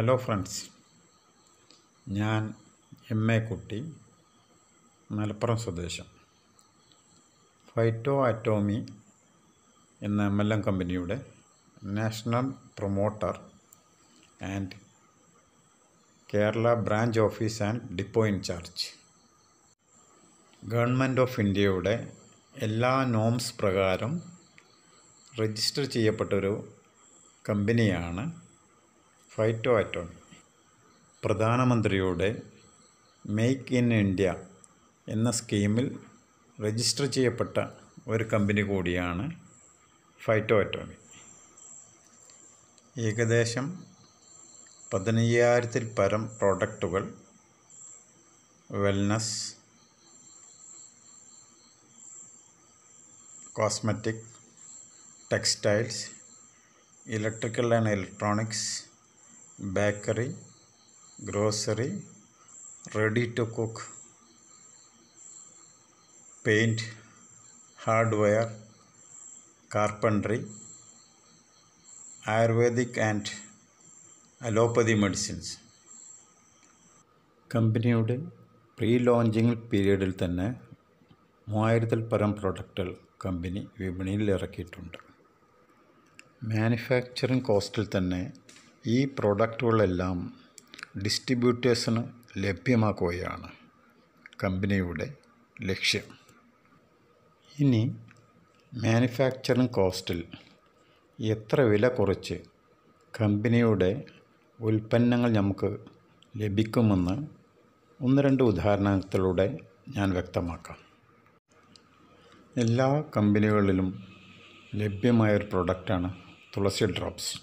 hello friends ഞാൻ M A Kutty Malappuram സ്വദേശം Phyto Atomy എന്ന എം എൽ എം കമ്പനിയുടെ national promoter and Kerala branch office and depot incharge government of ഇന്ത്യയുടെ എല്ലാ norms പ്രകാരം രജിസ്റ്റർ ചെയ്യപ്പെട്ടൊരു കമ്പനിയാണ് ഫൈറ്റോ ആറ്റോൺ പ്രധാനമന്ത്രിയുടെ മെയ്ക്ക് ഇൻ ഇന്ത്യ എന്ന സ്കീമിൽ രജിസ്റ്റർ ചെയ്യപ്പെട്ട ഒരു കമ്പനി കൂടിയാണ് ഫൈറ്റോ ആറ്റോണി ഏകദേശം പതിനയ്യായിരത്തിൽ പരം പ്രോഡക്റ്റുകൾ wellness cosmetic textiles electrical and electronics bakery grocery ready to cook paint hardware carpentry ayurvedic and allopathy medicines കമ്പനിയുടെ പ്രീ ലോഞ്ചിങ് പീരീഡിൽ തന്നെ മൂവായിരത്തിൽ പരം പ്രൊഡക്റ്റുകൾ കമ്പനി വിപണിയിൽ ഇറക്കിയിട്ടുണ്ട് മാനുഫാക്ചറിങ് കോസ്റ്റിൽ തന്നെ ഈ പ്രോഡക്റ്റുകളെല്ലാം ഡിസ്ട്രിബ്യൂട്ടേഴ്സിന് ലഭ്യമാക്കുകയാണ് കമ്പനിയുടെ ലക്ഷ്യം ഇനി മാനുഫാക്ചറിങ് കോസ്റ്റിൽ എത്ര വില കുറച്ച് കമ്പനിയുടെ ഉൽപ്പന്നങ്ങൾ നമുക്ക് ലഭിക്കുമെന്ന് ഒന്ന് രണ്ട് ഉദാഹരണത്തിലൂടെ ഞാൻ വ്യക്തമാക്കാം എല്ലാ കമ്പനികളിലും ലഭ്യമായൊരു പ്രൊഡക്റ്റാണ് തുളസി ഡ്രോപ്സ്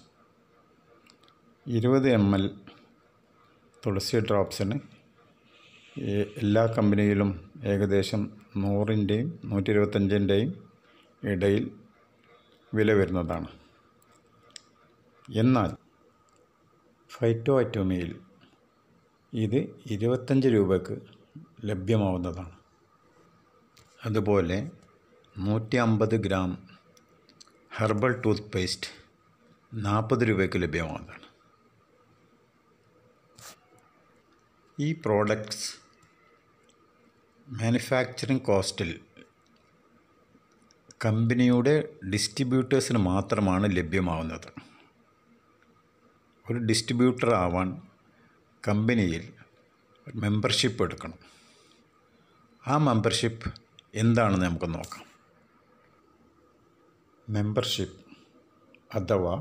ഇരുപത് എം എൽ തുളസി ഡ്രോപ്സിന് എല്ലാ കമ്പനിയിലും ഏകദേശം നൂറിൻ്റെയും നൂറ്റി ഇരുപത്തഞ്ചിൻ്റെയും ഇടയിൽ വില വരുന്നതാണ് എന്നാൽ ഫൈറ്റോ അറ്റോമിയിൽ ഇത് ഇരുപത്തഞ്ച് രൂപയ്ക്ക് ലഭ്യമാവുന്നതാണ് അതുപോലെ നൂറ്റി അമ്പത് ഗ്രാം ഹെർബൽ ടൂത്ത് പേസ്റ്റ് നാൽപ്പത് രൂപയ്ക്ക് ലഭ്യമാവുന്നതാണ് ഈ പ്രോഡക്ട്സ് മാനുഫാക്ചറിങ് കോസ്റ്റിൽ കമ്പനിയുടെ ഡിസ്ട്രിബ്യൂട്ടേഴ്സിന് മാത്രമാണ് ലഭ്യമാവുന്നത് ഒരു ഡിസ്ട്രിബ്യൂട്ടർ ആവാൻ കമ്പനിയിൽ മെമ്പർഷിപ്പ് എടുക്കണം ആ മെമ്പർഷിപ്പ് എന്താണെന്ന് നമുക്ക് നോക്കാം മെമ്പർഷിപ്പ് അഥവാ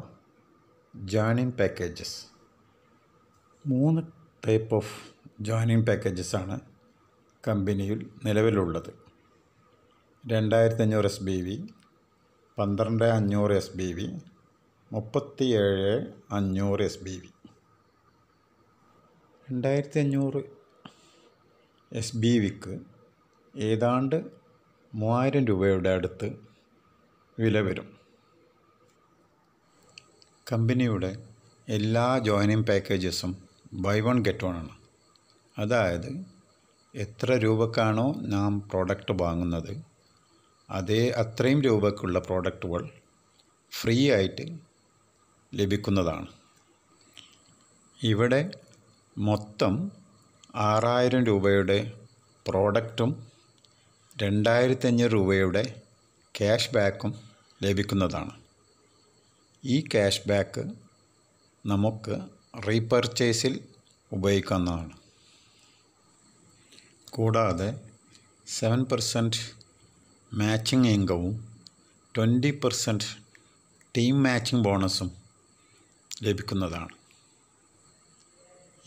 ജാനിൻ പാക്കേജസ് മൂന്ന് ടൈപ്പ് ഓഫ് ജോയിനിങ് പാക്കേജസ് ആണ് കമ്പനിയിൽ നിലവിലുള്ളത് രണ്ടായിരത്തി അഞ്ഞൂറ് എസ് ബി വി പന്ത്രണ്ട് അഞ്ഞൂറ് എസ് ബി വി മുപ്പത്തി ഏഴ് അഞ്ഞൂറ് എസ് ബി വി രണ്ടായിരത്തി അഞ്ഞൂറ് എസ് ബി വിക്ക് ഏതാണ്ട് മൂവായിരം രൂപയുടെ അടുത്ത് വില വരും കമ്പനിയുടെ എല്ലാ ജോയിനിങ് പാക്കേജസും ബൈ വൺ ഗെറ്റ് വൺ ആണ് അതായത് എത്ര രൂപക്കാണോ നാം പ്രോഡക്റ്റ് വാങ്ങുന്നത് അതേ അത്രയും രൂപക്കുള്ള പ്രോഡക്റ്റുകൾ ഫ്രീ ആയിട്ട് ലഭിക്കുന്നതാണ് ഇവിടെ മൊത്തം ആറായിരം രൂപയുടെ പ്രോഡക്റ്റും രണ്ടായിരത്തഞ്ഞൂറ് രൂപയുടെ ക്യാഷ് ബാക്കും ലഭിക്കുന്നതാണ് ഈ ക്യാഷ് ബാക്ക് നമുക്ക് റീപർച്ചേസിൽ ഉപയോഗിക്കാവുന്നതാണ് കൂടാതെ സെവൻ പെർസെൻറ്റ് മാച്ചിങ് ഇൻകവും ട്വൻറ്റി പെർസെൻറ്റ് ടീം മാച്ചിങ് ബോണസും ലഭിക്കുന്നതാണ്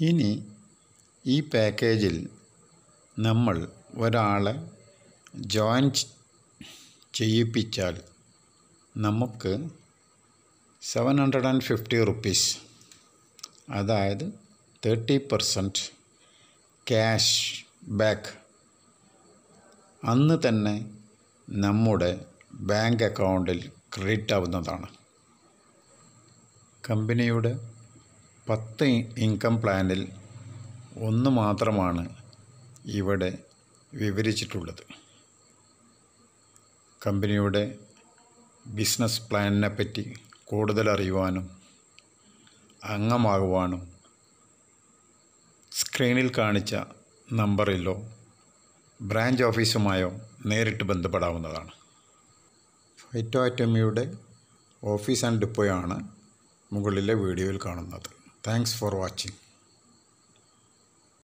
ഇനി ഈ പാക്കേജിൽ നമ്മൾ ഒരാളെ ജോയിൻ ചെയ്യിപ്പിച്ചാൽ നമുക്ക് seven hundred and fifty rupees അതായത് തേർട്ടി പെർസെൻറ്റ് ക്യാഷ് ബാക്ക് അന്ന് തന്നെ നമ്മുടെ ബാങ്ക് അക്കൗണ്ടിൽ ക്രെഡിറ്റ് ആവുന്നതാണ് കമ്പനിയുടെ പത്ത് ഇൻകം പ്ലാനിൽ ഒന്ന് മാത്രമാണ് ഇവിടെ വിവരിച്ചിട്ടുള്ളത് കമ്പനിയുടെ ബിസിനസ് പ്ലാനിനെ പറ്റി കൂടുതൽ അറിയുവാനും അംഗമാകുവാനും സ്ക്രീനിൽ കാണിച്ച നമ്പറിലോ ബ്രാഞ്ച് ഓഫീസുമായോ നേരിട്ട് ബന്ധപ്പെടാവുന്നതാണ് ഫൈറ്റോ ഫൈറ്റോആറ്റമിയുടെ ഓഫീസ് ആൻഡ് ഡിപ്പോയാണ് മുകളിലെ വീഡിയോയിൽ കാണുന്നത് താങ്ക്സ് ഫോർ വാച്ചിങ്